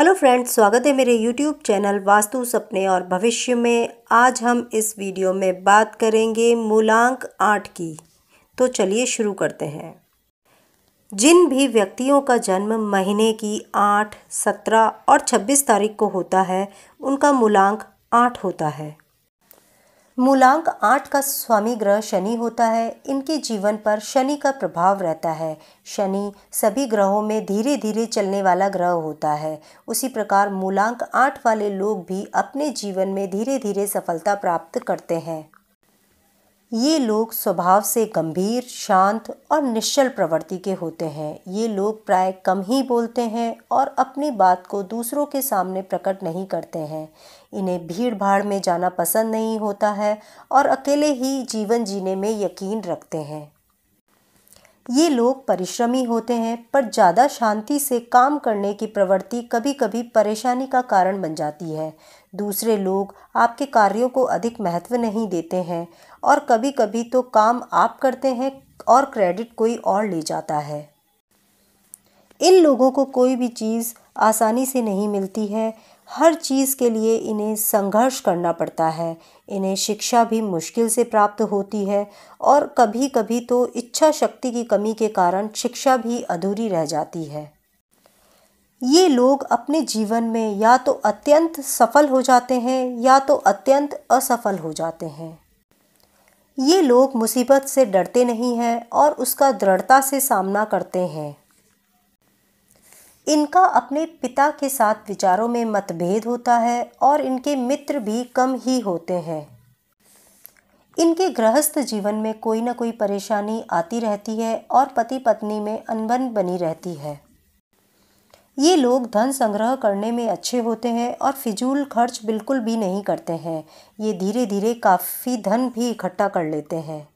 hello friends स्वागत है मेरे यूट्यूब चैनल वास्तु सपने और भविष्य में आज हम इस वीडियो में बात करेंगे मूलांक आठ की तो चलिए शुरू करते हैं जिन भी व्यक्तियों का जन्म महीने की आठ सत्रह और छब्बीस तारीख को होता है उनका मूलांक आठ होता है मूलांक आठ का स्वामी ग्रह शनि होता है इनके जीवन पर शनि का प्रभाव रहता है शनि सभी ग्रहों में धीरे धीरे चलने वाला ग्रह होता है उसी प्रकार मूलांक आठ वाले लोग भी अपने जीवन में धीरे धीरे सफलता प्राप्त करते हैं ये लोग स्वभाव से गंभीर शांत और निश्चल प्रवृत्ति के होते हैं ये लोग प्राय कम ही बोलते हैं और अपनी बात को दूसरों के सामने प्रकट नहीं करते हैं इन्हें भीड़ भाड़ में जाना पसंद नहीं होता है और अकेले ही जीवन जीने में यकीन रखते हैं ये लोग परिश्रमी होते हैं पर ज़्यादा शांति से काम करने की प्रवृत्ति कभी कभी परेशानी का कारण बन जाती है दूसरे लोग आपके कार्यों को अधिक महत्व नहीं देते हैं और कभी कभी तो काम आप करते हैं और क्रेडिट कोई और ले जाता है इन लोगों को कोई भी चीज़ आसानी से नहीं मिलती है हर चीज़ के लिए इन्हें संघर्ष करना पड़ता है इन्हें शिक्षा भी मुश्किल से प्राप्त होती है और कभी कभी तो इच्छा शक्ति की कमी के कारण शिक्षा भी अधूरी रह जाती है ये लोग अपने जीवन में या तो अत्यंत सफल हो जाते हैं या तो अत्यंत असफल हो जाते हैं ये लोग मुसीबत से डरते नहीं हैं और उसका दृढ़ता से सामना करते हैं इनका अपने पिता के साथ विचारों में मतभेद होता है और इनके मित्र भी कम ही होते हैं इनके गृहस्थ जीवन में कोई ना कोई परेशानी आती रहती है और पति पत्नी में अनबन बनी रहती है ये लोग धन संग्रह करने में अच्छे होते हैं और फिजूल खर्च बिल्कुल भी नहीं करते हैं ये धीरे धीरे काफ़ी धन भी इकट्ठा कर लेते हैं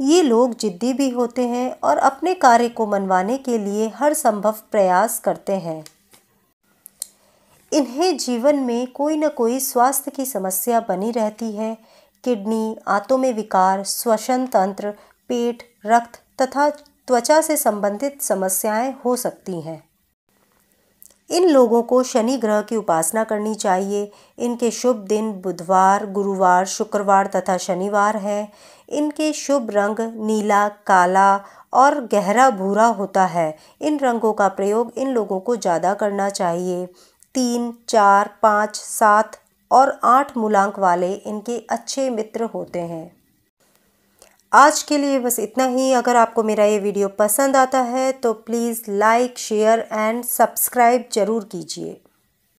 ये लोग जिद्दी भी होते हैं और अपने कार्य को मनवाने के लिए हर संभव प्रयास करते हैं इन्हें जीवन में कोई ना कोई स्वास्थ्य की समस्या बनी रहती है किडनी आंतों में विकार श्वसन तंत्र पेट रक्त तथा त्वचा से संबंधित समस्याएं हो सकती हैं इन लोगों को शनि ग्रह की उपासना करनी चाहिए इनके शुभ दिन बुधवार गुरुवार शुक्रवार तथा शनिवार हैं इनके शुभ रंग नीला काला और गहरा भूरा होता है इन रंगों का प्रयोग इन लोगों को ज़्यादा करना चाहिए तीन चार पाँच सात और आठ मूलांक वाले इनके अच्छे मित्र होते हैं आज के लिए बस इतना ही अगर आपको मेरा ये वीडियो पसंद आता है तो please like share and subscribe ज़रूर कीजिए